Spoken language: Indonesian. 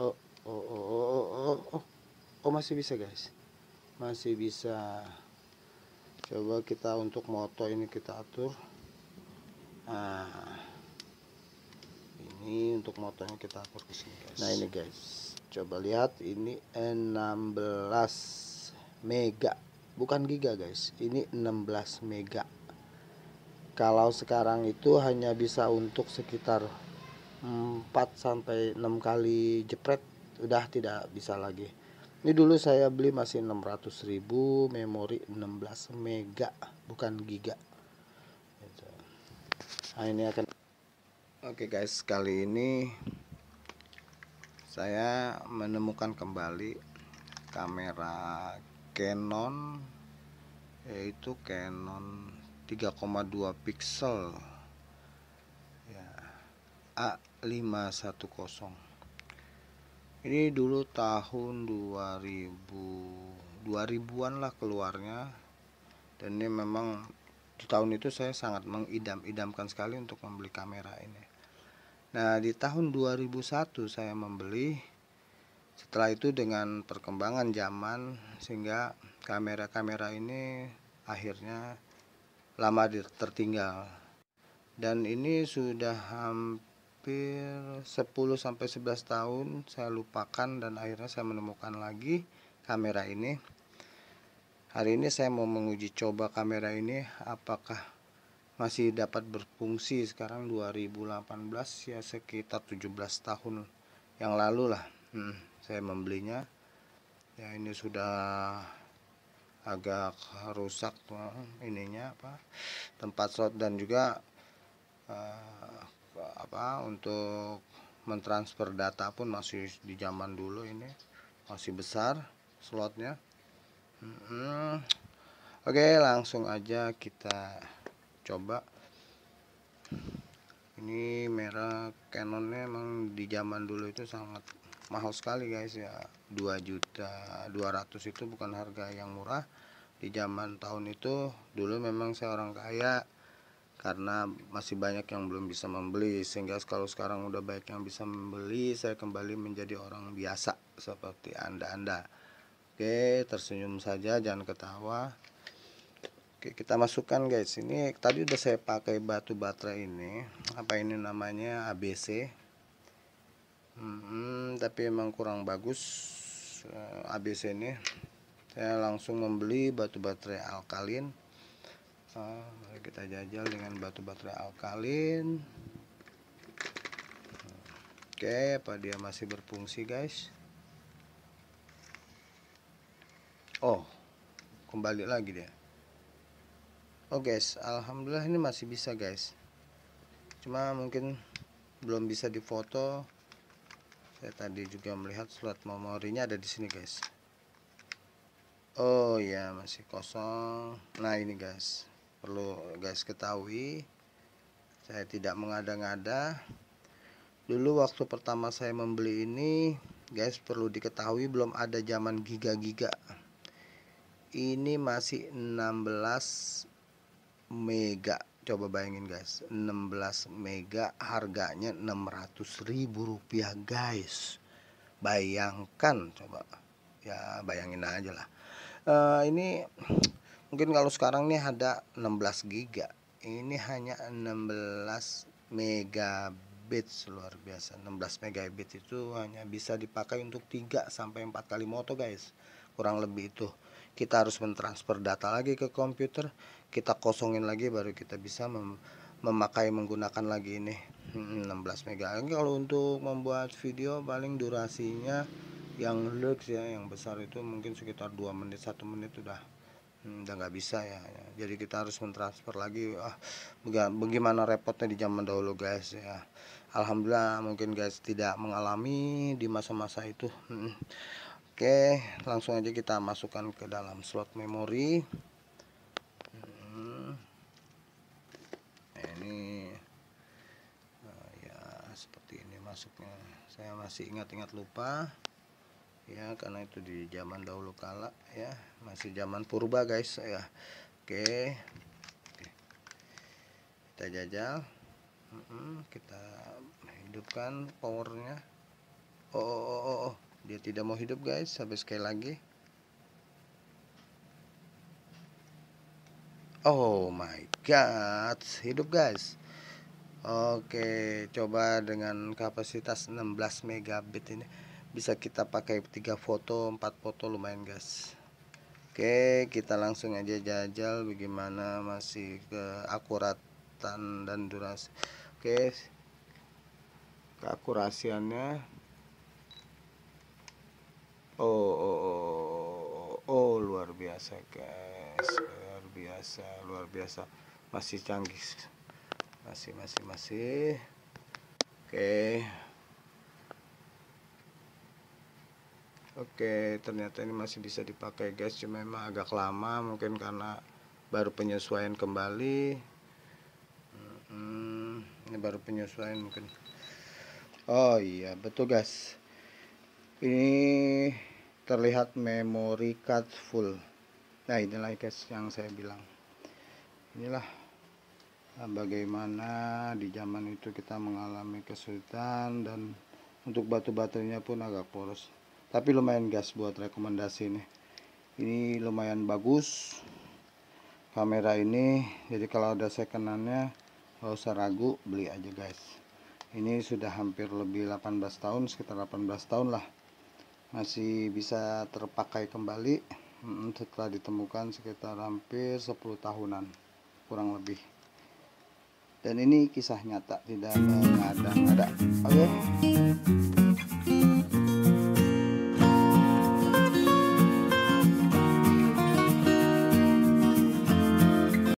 Oh, oh oh oh oh oh oh oh masih bisa guys masih bisa coba kita untuk moto ini kita atur nah ini untuk motonya kita atur ke sini guys nah ini guys coba lihat ini 16 mega bukan giga guys ini 16 mega kalau sekarang itu hanya bisa untuk sekitar 4 sampai 6 kali jepret udah tidak bisa lagi. Ini dulu saya beli masih 600.000 memori 16 mega bukan giga. Gitu. Nah, ini akan Oke okay guys, kali ini saya menemukan kembali kamera Canon yaitu Canon 3,2 pixel ya A 510 ini dulu tahun 2000 2000-an lah keluarnya dan ini memang di tahun itu saya sangat mengidam-idamkan sekali untuk membeli kamera ini nah di tahun 2001 saya membeli setelah itu dengan perkembangan zaman sehingga kamera-kamera ini akhirnya lama tertinggal dan ini sudah hampir hampir 10 sampai 11 tahun saya lupakan dan akhirnya saya menemukan lagi kamera ini. Hari ini saya mau menguji coba kamera ini apakah masih dapat berfungsi sekarang 2018 ya sekitar 17 tahun yang lalu lah. Hmm, saya membelinya. Ya ini sudah agak rusak tuh ininya apa tempat slot dan juga uh, apa untuk mentransfer data pun masih di zaman dulu ini masih besar slotnya hmm. oke langsung aja kita coba ini merah Canonnya emang di zaman dulu itu sangat mahal sekali guys ya 2 juta 200 itu bukan harga yang murah di zaman tahun itu dulu memang saya orang kaya karena masih banyak yang belum bisa membeli sehingga kalau sekarang udah banyak yang bisa membeli saya kembali menjadi orang biasa seperti anda-anda oke tersenyum saja jangan ketawa oke kita masukkan guys ini tadi udah saya pakai batu baterai ini apa ini namanya ABC hmm, tapi emang kurang bagus eh, ABC ini saya langsung membeli batu baterai alkalin Ah, kita jajal dengan batu baterai alkalin oke apa dia masih berfungsi guys oh kembali lagi dia oh guys alhamdulillah ini masih bisa guys cuma mungkin belum bisa difoto saya tadi juga melihat slot memorinya ada di sini guys oh ya masih kosong nah ini guys perlu guys ketahui saya tidak mengada-ngada dulu waktu pertama saya membeli ini guys perlu diketahui belum ada zaman giga-giga ini masih 16 mega coba bayangin guys 16 mega harganya 600 ribu rupiah guys bayangkan coba ya bayangin aja lah uh, ini mungkin kalau sekarang nih ada 16 giga ini hanya 16 megabit luar biasa 16 megabit itu hanya bisa dipakai untuk 3 sampai 4 kali moto guys kurang lebih itu kita harus mentransfer data lagi ke komputer kita kosongin lagi baru kita bisa mem memakai menggunakan lagi ini 16 hmm, mega kalau untuk membuat video paling durasinya yang lux ya yang besar itu mungkin sekitar 2 menit 1 menit udah Hmm, udah nggak bisa ya jadi kita harus mentransfer lagi ah bagaimana repotnya di zaman dahulu guys ya alhamdulillah mungkin guys tidak mengalami di masa-masa itu hmm. oke langsung aja kita masukkan ke dalam slot memori hmm. nah, ini nah, ya seperti ini masuknya saya masih ingat-ingat lupa ya karena itu di zaman dahulu kala ya masih zaman purba guys ya oke, kita jajal kita hidupkan powernya oh, oh oh oh oh dia tidak mau hidup guys sampai sekali lagi oh my god hidup guys Oke, coba dengan kapasitas 16 megabit ini bisa kita pakai tiga foto empat foto lumayan guys Oke kita langsung aja jajal bagaimana masih akuratan dan durasi Oke keakurasiannya oh, oh oh, oh, oh luar biasa guys luar biasa luar biasa masih canggih masih masih masih Oke Oke, ternyata ini masih bisa dipakai guys, cuma memang agak lama mungkin karena baru penyesuaian kembali. Hmm, ini baru penyesuaian mungkin. Oh iya, betul guys. Ini terlihat memory card full. Nah, inilah guys yang saya bilang. Inilah ah, bagaimana di zaman itu kita mengalami kesulitan dan untuk batu-batunya pun agak poros tapi lumayan gas buat rekomendasi ini, ini lumayan bagus kamera ini jadi kalau ada secondannya gak usah ragu beli aja guys ini sudah hampir lebih 18 tahun sekitar 18 tahun lah masih bisa terpakai kembali setelah ditemukan sekitar hampir 10 tahunan kurang lebih dan ini kisah nyata tidak mengada-ngada oke okay?